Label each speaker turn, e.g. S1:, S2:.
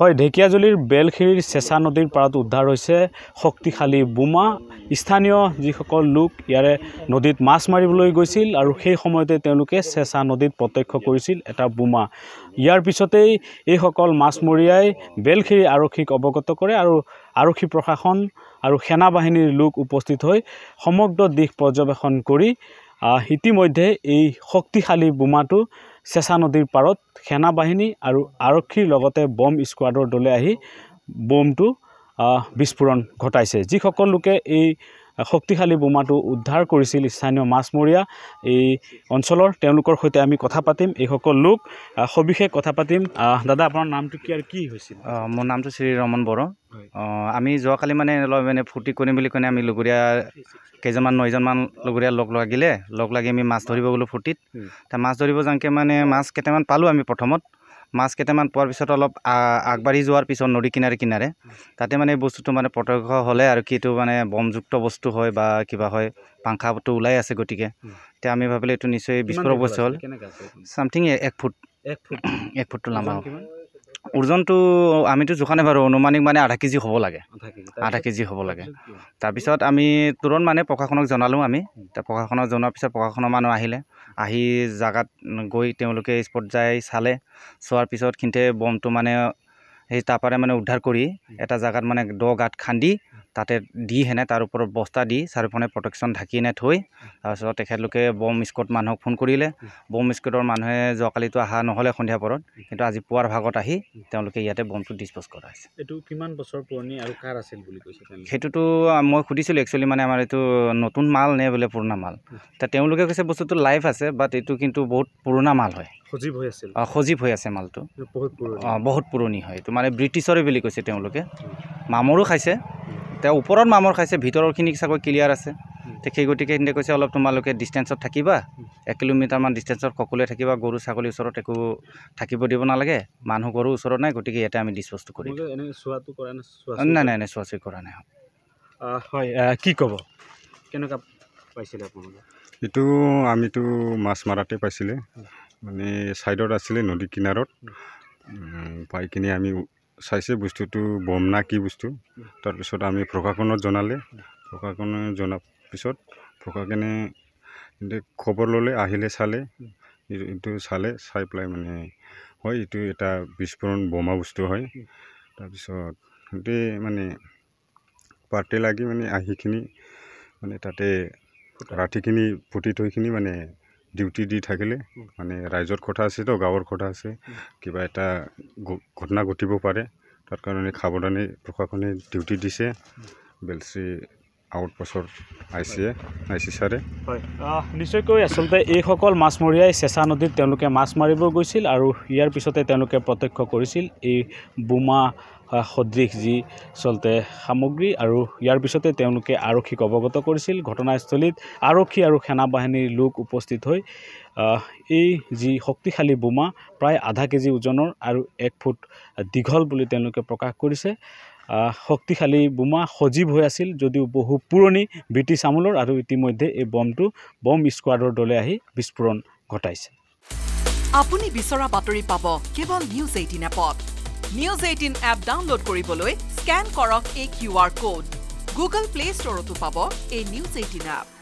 S1: হয় ঢেকিয়াজুলিৰ বেলখিৰিৰ চেঁচা নদীৰ পাৰত উদ্ধাৰ হৈছে শক্তিশালী বোমা স্থানীয় যিসকল লোক ইয়াৰে নদীত মাছ মাৰিবলৈ গৈছিল আৰু সেই সময়তে তেওঁলোকে চেঁচা নদীত প্ৰত্যক্ষ কৰিছিল এটা বোমা ইয়াৰ পিছতেই এইসকল মাছমৰীয়াই বেলখিৰি আৰক্ষীক অৱগত কৰে আৰু আৰক্ষী প্ৰশাসন আৰু সেনা বাহিনীৰ লোক উপস্থিত হৈ সমগ্ৰ দিশ পৰ্যবেক্ষণ কৰি ইতিমধ্যে এই শক্তিশালী বোমাটো চেঁচা নদীৰ পাৰত সেনাবাহিনী আৰু আৰক্ষীৰ লগতে বম স্কোৱাডৰ দলে আহি বমটো বিস্ফোৰণ ঘটাইছে যিসকল লোকে এই শক্তিশালী বোমাটো উদ্ধাৰ কৰিছিল স্থানীয় মাছমৰীয়া এই অঞ্চলৰ তেওঁলোকৰ সৈতে আমি কথা পাতিম এইসকল লোক সবিশেষ কথা পাতিম দাদা আপোনাৰ নামটো কি আৰু কি
S2: হৈছিল মোৰ নামটো শ্ৰী ৰমন বড়ো আমি যোৱাকালি মানে অলপ মানে ফূৰ্তি কৰিম বুলি কৈনে আমি লগৰীয়া কেইজনমান নজনমান লগৰীয়া লগ লাগিলে লগ লাগি আমি মাছ ধৰিব গ'লোঁ ফূৰ্তিত মাছ ধৰিব যাওঁকে মানে মাছ কেইটামান পালোঁ আমি প্ৰথমত মাছ কেইটামান পোৱাৰ পিছত অলপ আগবাঢ়ি যোৱাৰ পিছত নদী কিনাৰে কিনাৰে তাতে মানে বস্তুটো মানে প্ৰত্যক্ষ হ'লে আৰু কি এইটো মানে বমযুক্ত বস্তু হয় বা কিবা হয় পাংখাটো ওলাই আছে গতিকে এতিয়া আমি ভাবিলোঁ এইটো নিশ্চয় বিস্ফোৰক বস্তু হ'ল চামথিং এক ফুট এক ফুট এক ফুটটো লাম্বা ওজনটো আমিতো জোখা নাই বাৰু অনুমানিক মানে আধা কেজি হ'ব লাগে আধা কেজি হ'ব লাগে তাৰপিছত আমি তোৰণ মানে প্ৰশাসনক জনালোঁ আমি প্ৰশাসনক জনোৱাৰ পিছত প্ৰশাসনৰ মানুহ আহিলে আহি জেগাত গৈ তেওঁলোকে স্পট যাই চালে চোৱাৰ পিছত খিন্তে বমটো মানে সেই তাৰপৰা মানে উদ্ধাৰ কৰি এটা জেগাত মানে দ গাঁত খান্দি তাতে দি হেনে তাৰ ওপৰত বস্তা দি চাৰিওফালে প্ৰটেকশ্যন ঢাকি এনে থৈ তাৰপিছত তেখেতলোকে বম স্কোৱাড মানুহক ফোন কৰিলে বম স্কোৱাডৰ মানুহে যোৱাকালিতো অহা নহ'লে সন্ধিয়া পৰত কিন্তু আজি পুৱাৰ ভাগত আহি তেওঁলোকে ইয়াতে বমটো ডিছপ'জ কৰা হৈছে
S1: এইটো কিমান বছৰ পুৰণি আৰু কাৰ আছিল বুলি কৈছে
S2: সেইটোতো মই সুধিছিলোঁ একচুৱেলি মানে আমাৰ এইটো নতুন মাল নে বোলে পুৰণা মাল তেওঁলোকে কৈছে বস্তুটো লাইভ আছে বাট এইটো কিন্তু বহুত পুৰণা মাল হয়
S1: সজীৱ হৈ আছে অঁ
S2: সজীৱ হৈ আছে মালটো বহুত পুৰণি হয় এইটো মানে ব্ৰিটিছৰে বুলি কৈছে তেওঁলোকে মামৰো খাইছে তেওঁ ওপৰত মামৰ খাইছে ভিতৰৰখিনি চাগৈ ক্লিয়াৰ আছে তে সেই গতিকে সেইখিনি কৈছে অলপ তোমালোকে ডিষ্টেঞ্চত থাকিবা এক কিলোমিটাৰমান ডিষ্টেঞ্চত সকলোৱে থাকিবা গৰু ছাগলীৰ ওচৰত একো থাকিব দিব নালাগে মানুহ গৰু ওচৰত নাই গতিকে ইয়াতে আমি ডিছপ'জটো কৰি নাই নাই নাই চোৱা চুই কৰা নাই হয় কি
S3: ক'ব
S1: কেনেকুৱা পাইছিলে আপোনালোকে
S3: এইটো আমিতো মাছ মাৰাতে পাইছিলে মানে ছাইডত আছিলে নদী কিনাৰত পাই কিনে আমি চাইছে বস্তুটো বম না কি বস্তু তাৰপিছত আমি প্ৰশাসনত জনালে প্ৰশাসনে জনাৰ পিছত প্ৰশাসনে খবৰ ল'লে আহিলে চালে এইটো চালে চাই পেলাই মানে হয় এইটো এটা বিস্ফোৰণ বোমা বস্তু হয় তাৰপিছত গোটেই মানে পাৰ্টি লাগি মানে আহিখিনি মানে তাতে ৰাতিখিনি পুতি থৈখিনি মানে ডিউটি দি থাকিলে মানে ৰাইজৰ কথা আছেতো গাঁৱৰ কথা আছে কিবা এটা ঘটনা ঘটিব পাৰে তাৰ কাৰণে সাৱধানে প্ৰশাসনে ডিউটি দিছে বেলচি আউটপোষ্টত আহিছে আহিছে ছাৰে
S1: হয় নিশ্চয়কৈ আচলতে এইসকল মাছমৰীয়াই চেঁচা নদীত তেওঁলোকে মাছ মাৰিব গৈছিল আৰু ইয়াৰ পিছতে তেওঁলোকে প্ৰত্যক্ষ কৰিছিল এই বোমা সদৃশ যি আচলতে সামগ্ৰী আৰু ইয়াৰ পিছতে তেওঁলোকে আৰক্ষীক অৱগত কৰিছিল ঘটনাস্থলীত আৰক্ষী আৰু সেনা বাহিনীৰ লোক উপস্থিত হৈ এই যি শক্তিশালী বোমা প্ৰায় আধা কেজি ওজনৰ আৰু এক ফুট দীঘল বুলি তেওঁলোকে প্ৰকাশ কৰিছে শক্তিশালী বোমা সজীৱ হৈ আছিল যদিও বহু পুৰণি ব্ৰিটিছ আমলৰ আৰু ইতিমধ্যে এই বমটো বম স্কোৱাডৰ দলে আহি বিস্ফোৰণ ঘটাইছে আপুনি বিচৰা বাতৰি পাব কেৱল নিউজ এইটিন এপত নিউজ
S2: এইটিন এপ ডাউনলোড কৰিবলৈ স্কেন কৰক এই Q R code Google Play ষ্টৰতো পাব এই নিউজ এইটিন এপ